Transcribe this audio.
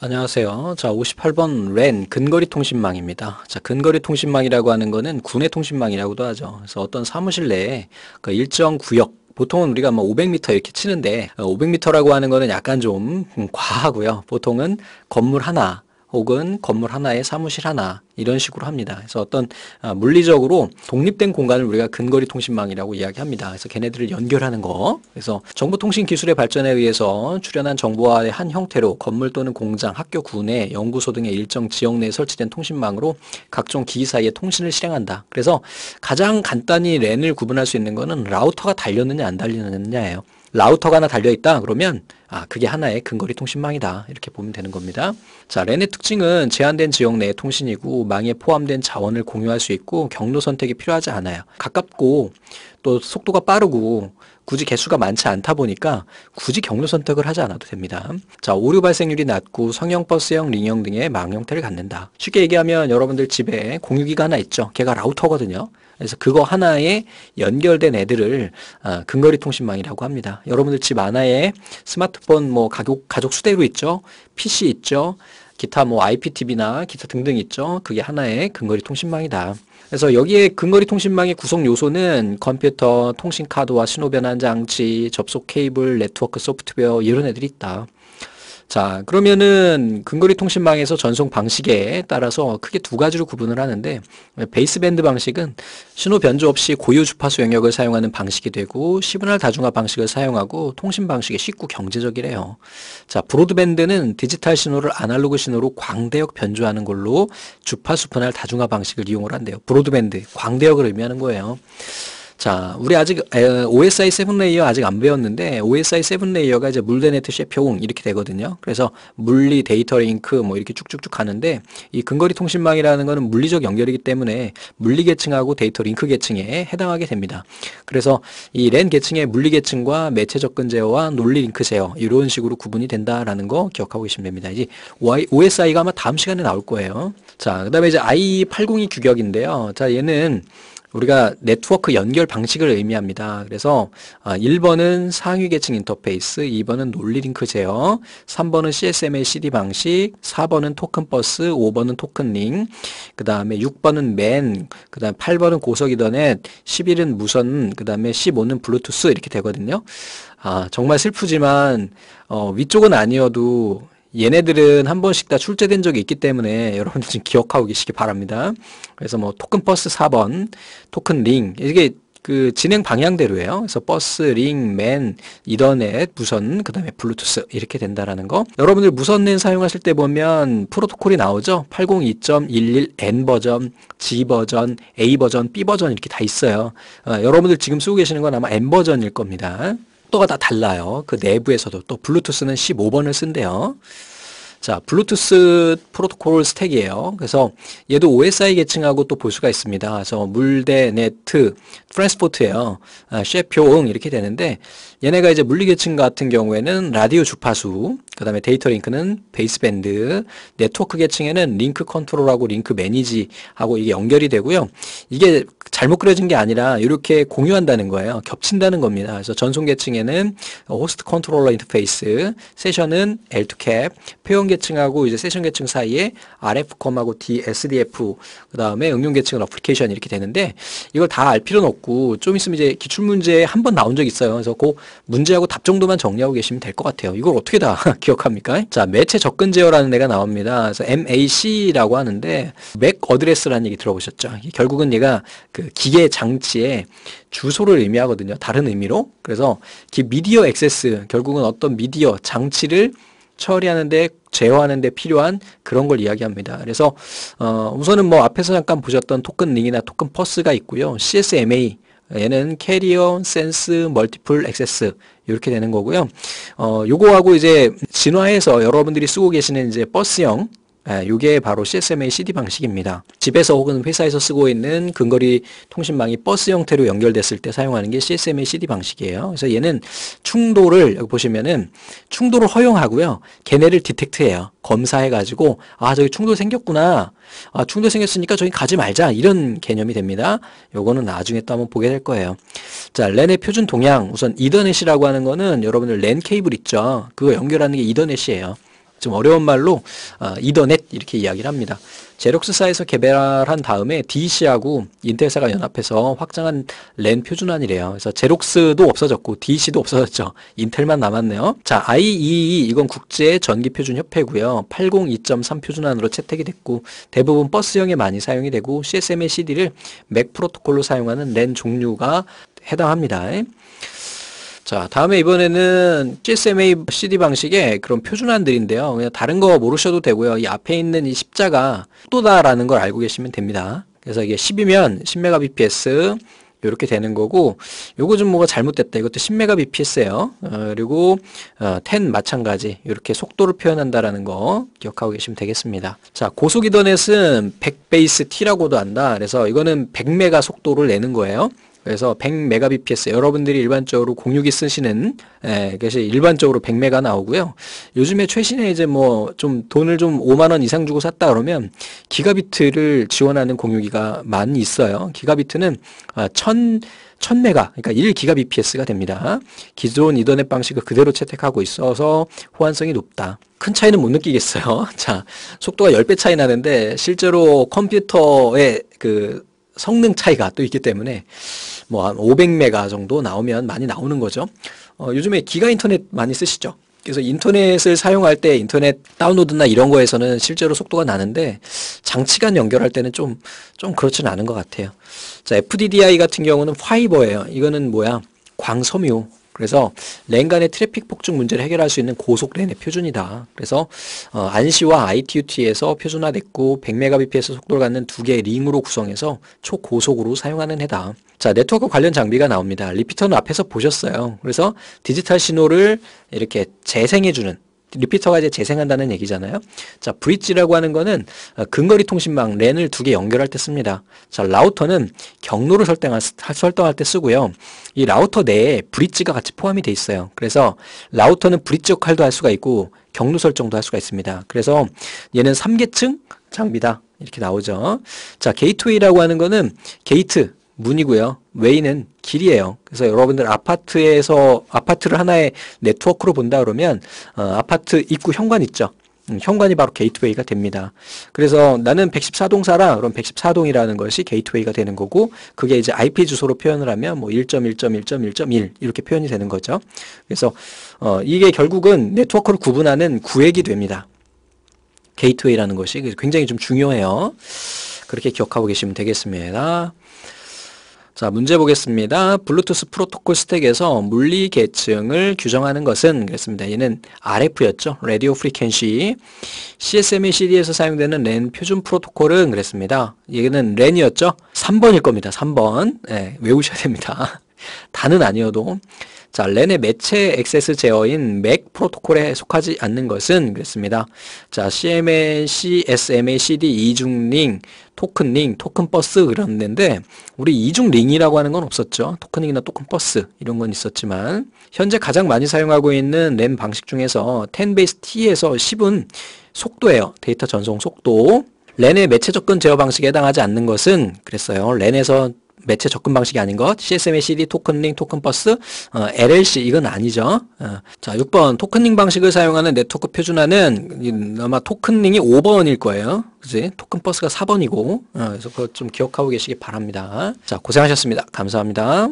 안녕하세요. 자, 58번 랜 근거리 통신망입니다. 자, 근거리 통신망이라고 하는 거는 군의 통신망이라고도 하죠. 그래서 어떤 사무실 내에 그 일정 구역 보통은 우리가 뭐 500m 이렇게 치는데 500m라고 어, 하는 거는 약간 좀 과하고요. 보통은 건물 하나 혹은 건물 하나에 사무실 하나 이런 식으로 합니다. 그래서 어떤 아, 물리적으로 독립된 공간을 우리가 근거리 통신망이라고 이야기합니다. 그래서 걔네들을 연결하는 거. 그래서 정보통신 기술의 발전에 의해서 출현한 정보화의 한 형태로 건물 또는 공장, 학교, 구내 연구소 등의 일정 지역 내에 설치된 통신망으로 각종 기기 사이에 통신을 실행한다. 그래서 가장 간단히 랜을 구분할 수 있는 거는 라우터가 달렸느냐 안 달렸느냐예요. 라우터가 하나 달려있다 그러면 아 그게 하나의 근거리 통신망이다 이렇게 보면 되는 겁니다. 자 랜의 특징은 제한된 지역 내 통신이고 망에 포함된 자원을 공유할 수 있고 경로 선택이 필요하지 않아요. 가깝고 또 속도가 빠르고 굳이 개수가 많지 않다 보니까 굳이 경로 선택을 하지 않아도 됩니다. 자, 오류 발생률이 낮고 성형 버스형, 링형 등의 망 형태를 갖는다. 쉽게 얘기하면 여러분들 집에 공유기가 하나 있죠. 걔가 라우터거든요. 그래서 그거 하나에 연결된 애들을 아, 근거리 통신망이라고 합니다. 여러분들 집 하나에 스마트폰 뭐 가족 가족 수대로 있죠. PC 있죠. 기타 뭐 IPTV나 기타 등등 있죠. 그게 하나의 근거리 통신망이다. 그래서 여기에 근거리 통신망의 구성 요소는 컴퓨터, 통신 카드와 신호 변환 장치, 접속 케이블, 네트워크 소프트웨어 이런 애들이 있다. 자, 그러면은 근거리 통신망에서 전송 방식에 따라서 크게 두 가지로 구분을 하는데 베이스밴드 방식은 신호 변조 없이 고유 주파수 영역을 사용하는 방식이 되고 시그널 다중화 방식을 사용하고 통신 방식이 쉽고 경제적이래요. 자, 브로드밴드는 디지털 신호를 아날로그 신호로 광대역 변조하는 걸로 주파수 분할 다중화 방식을 이용을 한대요. 브로드밴드, 광대역을 의미하는 거예요. 자, 우리 아직 OSI 7레이어 아직 안 배웠는데 OSI 7레이어가 이제 물데네트 셰평 이렇게 되거든요. 그래서 물리 데이터 링크 뭐 이렇게 쭉쭉쭉 하는데 이 근거리 통신망이라는 거는 물리적 연결이기 때문에 물리 계층하고 데이터 링크 계층에 해당하게 됩니다. 그래서 이 랜 계층의 물리 계층과 매체 접근 제어와 논리 링크 제어 이런 식으로 구분이 된다라는 거 기억하고 계시면 됩니다. 이제 OSI가 아마 다음 시간에 나올 거예요. 자, 그다음에 이제 IE802 규격인데요. 자, 얘는 우리가 네트워크 연결 방식을 의미합니다. 그래서 1번은 아, 상위계층 인터페이스, 2번은 논리링크 제어, 3번은 CSM의 CD 방식, 4번은 토큰버스, 5번은 토큰링, 그 다음에 6번은 맨, 그 다음 8번은 고속 이더넷, 11은 무선, 그 다음에 15는 블루투스 이렇게 되거든요. 아 정말 슬프지만 어, 위쪽은 아니어도 얘네들은 한 번씩 다 출제된 적이 있기 때문에 여러분들 지금 기억하고 계시기 바랍니다. 그래서 뭐 토큰 버스 4번, 토큰 링 이게 그 진행 방향대로예요. 그래서 버스, 링, 맨, 이더넷, 무선, 그 다음에 블루투스 이렇게 된다라는 거. 여러분들 무선랜 사용하실 때 보면 프로토콜이 나오죠. 802.11n 버전, G 버전, A 버전, B 버전 이렇게 다 있어요. 어, 여러분들 지금 쓰고 계시는 건 아마 N 버전일 겁니다. 속도가 다 달라요. 그 내부에서도 또 블루투스는 15번을 쓴대요. 자, 블루투스 프로토콜 스택이에요. 그래서 얘도 OSI 계층하고 또 볼 수가 있습니다. 그래서 물대, 네트, 프랜스포트예요 아, 셰표응 이렇게 되는데 얘네가 이제 물리 계층 같은 경우에는 라디오 주파수 그 다음에 데이터 링크는 베이스밴드, 네트워크 계층에는 링크 컨트롤하고 링크 매니지하고 이게 연결이 되고요. 이게 잘못 그려진 게 아니라 이렇게 공유한다는 거예요. 겹친다는 겁니다. 그래서 전송 계층에는 호스트 컨트롤러 인터페이스, 세션은 L2cap, 회원 계층하고 이제 세션 계층 사이에 r f 컴하고 DSDF, 그 다음에 응용 계층은 어플리케이션 이렇게 되는데 이걸 다 알 필요는 없고 좀 있으면 이제 기출 문제 에한 번 나온 적 있어요. 그래서 그 문제하고 답 정도만 정리하고 계시면 될 것 같아요. 이걸 어떻게 다 기억합니까? 자, 매체 접근 제어라는 데가 나옵니다. 그래서 MAC라고 하는데 맥 어드레스라는 얘기 들어보셨죠? 결국은 얘가 그 기계 장치의 주소를 의미하거든요. 다른 의미로. 그래서 미디어 액세스 결국은 어떤 미디어 장치를 처리하는데 제어하는데 필요한 그런 걸 이야기합니다. 그래서 어, 우선은 뭐 앞에서 잠깐 보셨던 토큰 링이나 토큰 퍼스가 있고요. CSMA 얘는 캐리어, 센스, 멀티플, 액세스 이렇게 되는 거고요. 어, 요거하고 이제 진화해서 여러분들이 쓰고 계시는 이제 버스형 이게 예, 바로 CSMA CD 방식입니다. 집에서 혹은 회사에서 쓰고 있는 근거리 통신망이 버스 형태로 연결됐을 때 사용하는 게 CSMA CD 방식이에요. 그래서 얘는 충돌을 여기 보시면은 충돌을 허용하고요. 걔네를 디텍트해요. 검사해가지고 아 저기 충돌 생겼구나. 아 충돌 생겼으니까 저기 가지 말자 이런 개념이 됩니다. 요거는 나중에 또 한번 보게 될 거예요. 자 랜의 표준 동향 우선 이더넷이라고 하는 거는 여러분들 랜 케이블 있죠. 그거 연결하는 게 이더넷이에요. 좀 어려운 말로 어, 아, 이더넷 이렇게 이야기를 합니다. 제록스사에서 개발한 다음에 DC하고 인텔사가 연합해서 확장한 랜 표준안이래요. 그래서 제록스도 없어졌고 DC도 없어졌죠. 인텔만 남았네요. 자, IEE 이건 국제 전기 표준 협회고요. 802.3 표준안으로 채택이 됐고 대부분 버스형에 많이 사용이 되고 CSM의 CD를 맥 프로토콜로 사용하는 랜 종류가 해당합니다. 자, 다음에 이번에는 CSMA CD 방식의 그런 표준안들인데요. 그냥 다른 거 모르셔도 되고요. 이 앞에 있는 이 십자가 속도다라는 걸 알고 계시면 됩니다. 그래서 이게 10이면 10mbps 이렇게 되는 거고 요거 좀 뭐가 잘못됐다. 이것도 1 0 m b p s 에요 어, 그리고 어, 10 마찬가지 이렇게 속도를 표현한다라는 거 기억하고 계시면 되겠습니다. 자, 고속 이더넷은 100베이스 T라고도 한다. 그래서 이거는 100메가 속도를 내는 거예요. 그래서 100mbps 여러분들이 일반적으로 공유기 쓰시는 에, 예, 그것이 일반적으로 100메가 나오고요. 요즘에 최신에 이제 뭐 좀 돈을 좀 5만 원 이상 주고 샀다 그러면 기가비트를 지원하는 공유기가 많이 있어요. 기가비트는 아, 1000 1000메가, 그러니까 1기가bps가 됩니다. 기존 이더넷 방식을 그대로 채택하고 있어서 호환성이 높다. 큰 차이는 못 느끼겠어요. 자, 속도가 10배 차이 나는데 실제로 컴퓨터의 그 성능 차이가 또 있기 때문에 뭐 한 500메가 정도 나오면 많이 나오는 거죠. 어, 요즘에 기가 인터넷 많이 쓰시죠? 그래서 인터넷을 사용할 때 인터넷 다운로드나 이런 거에서는 실제로 속도가 나는데 장치간 연결할 때는 좀, 좀그렇진 않은 것 같아요. 자, FDDI 같은 경우는 파이버예요. 이거는 뭐야? 광섬유. 그래서 랜 간의 트래픽 폭증 문제를 해결할 수 있는 고속 랜의 표준이다. 그래서 어, 안시와 ITUT에서 표준화됐고 100Mbps 속도를 갖는 두 개의 링으로 구성해서 초고속으로 사용하는 해다. 자, 네트워크 관련 장비가 나옵니다. 리피터는 앞에서 보셨어요. 그래서 디지털 신호를 이렇게 재생해주는 리피터가 이제 재생한다는 얘기잖아요. 자, 브릿지라고 하는 거는 어, 근거리 통신망 랜을 두 개 연결할 때 씁니다. 자, 라우터는 경로를 설정할, 설정할 때 쓰고요. 이 라우터 내에 브릿지가 같이 포함이 돼 있어요. 그래서 라우터는 브릿지 역할도 할 수가 있고 경로 설정도 할 수가 있습니다. 그래서 얘는 3계층 장비다. 이렇게 나오죠. 자, 게이트웨이라고 하는 거는 게이트 문이고요. 웨이는 길이에요. 그래서 여러분들 아파트에서 아파트를 하나의 네트워크로 본다 그러면 어, 아파트 입구 현관 있죠. 음, 현관이 바로 게이트웨이가 됩니다. 그래서 나는 114동 사라. 그럼 114동이라는 것이 게이트웨이가 되는 거고 그게 이제 IP 주소로 표현을 하면 뭐 1.1.1.1.1 이렇게 표현이 되는 거죠. 그래서 어, 이게 결국은 네트워크를 구분하는 구획이 됩니다. 게이트웨이라는 것이 굉장히 좀 중요해요. 그렇게 기억하고 계시면 되겠습니다. 자, 문제 보겠습니다. 블루투스 프로토콜 스택에서 물리 계층을 규정하는 것은 그랬습니다. 얘는 RF였죠. 라디오 프리퀀시. CSMA CD에서 사용되는 랜 표준 프로토콜은 그랬습니다. 얘는 랜이었죠. 3번일 겁니다. 3번. 네, 예, 외우셔야 됩니다. 다는 아니어도 자, 렌의 매체 액세스 제어인 맥 프로토콜에 속하지 않는 것은 그랬습니다. 자, CMA, CSMA, CD 이중 링, 토큰 링, 토큰 버스 그랬는데 우리 이중 링이라고 하는 건 없었죠. 토큰링이나 토큰 버스 이런 건 있었지만 현재 가장 많이 사용하고 있는 램 방식 중에서 10 베이스 T에서 10은 속도예요. 데이터 전송 속도. 랜의 매체 접근 제어 방식에 해당하지 않는 것은 그랬어요. 랜에서 매체 접근 방식이 아닌 것, CSM의 CD, 토큰링, 토큰버스, 어, LLC 이건 아니죠. 어. 자, 6번 토큰링 방식을 사용하는 네트워크 표준화는 아마 토큰링이 5번일 거예요. 그지? 토큰버스가 4번이고 어, 그래서 그거 좀 기억하고 계시기 바랍니다. 자, 고생하셨습니다. 감사합니다.